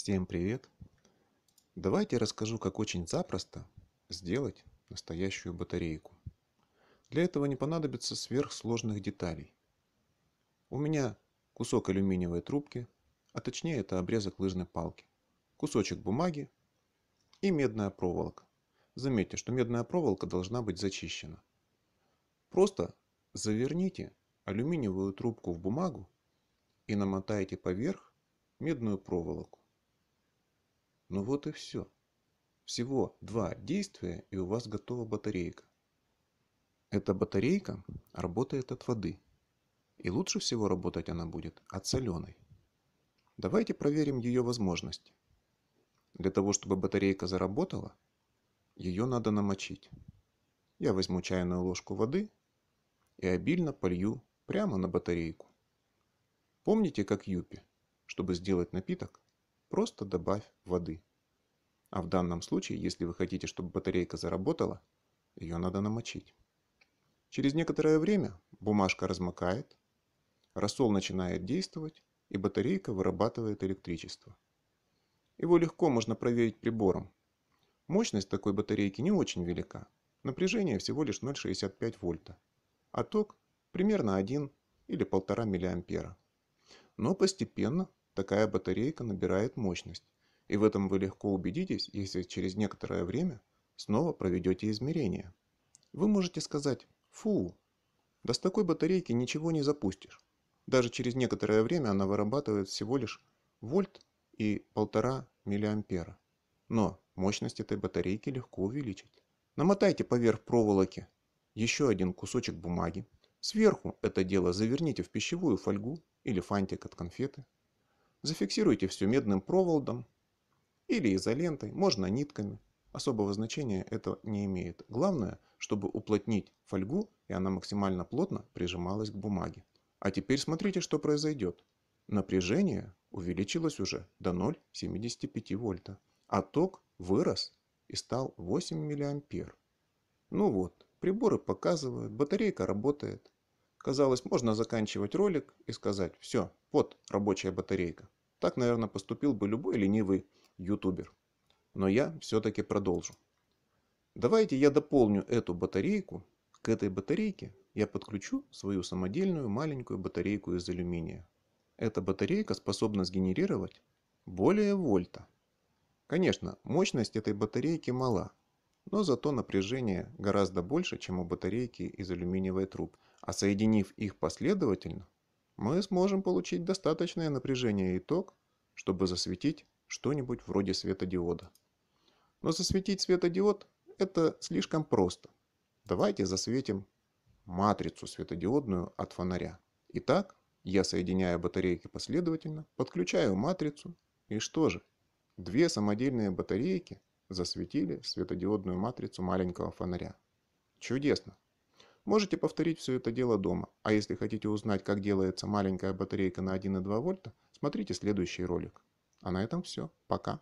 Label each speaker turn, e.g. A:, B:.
A: Всем привет! Давайте расскажу, как очень запросто сделать настоящую батарейку. Для этого не понадобится сверхсложных деталей. У меня кусок алюминиевой трубки, а точнее это обрезок лыжной палки, кусочек бумаги и медная проволока. Заметьте, что медная проволока должна быть зачищена. Просто заверните алюминиевую трубку в бумагу и намотайте поверх медную проволоку. Ну вот и все. Всего два действия и у вас готова батарейка. Эта батарейка работает от воды. И лучше всего работать она будет от соленой. Давайте проверим ее возможности. Для того, чтобы батарейка заработала, ее надо намочить. Я возьму чайную ложку воды и обильно полью прямо на батарейку. Помните, как юпи, чтобы сделать напиток, просто добавь воды. А в данном случае, если вы хотите, чтобы батарейка заработала, ее надо намочить. Через некоторое время бумажка размокает, рассол начинает действовать, и батарейка вырабатывает электричество. Его легко можно проверить прибором. Мощность такой батарейки не очень велика. Напряжение всего лишь 0,65 вольта, а ток примерно 1 или 1,5 миллиампера. Но постепенно такая батарейка набирает мощность, и в этом вы легко убедитесь, если через некоторое время снова проведете измерение. Вы можете сказать «фу, да с такой батарейки ничего не запустишь». Даже через некоторое время она вырабатывает всего лишь вольт и полтора миллиампера. Но мощность этой батарейки легко увеличить. Намотайте поверх проволоки еще один кусочек бумаги. Сверху это дело заверните в пищевую фольгу или фантик от конфеты. Зафиксируйте все медным проволодом или изолентой, можно нитками. Особого значения это не имеет. Главное, чтобы уплотнить фольгу, и она максимально плотно прижималась к бумаге. А теперь смотрите, что произойдет. Напряжение увеличилось уже до 0,75 вольта, а ток вырос и стал 8 миллиампер. Ну вот, приборы показывают, батарейка работает. Казалось, можно заканчивать ролик и сказать «Все, вот рабочая батарейка». Так, наверное, поступил бы любой ленивый ютубер. Но я все-таки продолжу. Давайте я дополню эту батарейку. К этой батарейке я подключу свою самодельную маленькую батарейку из алюминия. Эта батарейка способна сгенерировать более вольта. Конечно, мощность этой батарейки мала, но зато напряжение гораздо больше, чем у батарейки из алюминиевой труб, а соединив их последовательно, мы сможем получить достаточное напряжение и ток, чтобы засветить что-нибудь вроде светодиода. Но засветить светодиод – это слишком просто. Давайте засветим матрицу светодиодную от фонаря. Итак, я соединяю батарейки последовательно, подключаю матрицу, и что же? Две самодельные батарейки засветили светодиодную матрицу маленького фонаря. Чудесно! Можете повторить все это дело дома, а если хотите узнать, как делается маленькая батарейка на 1,2 вольта, смотрите следующий ролик. А на этом все. Пока.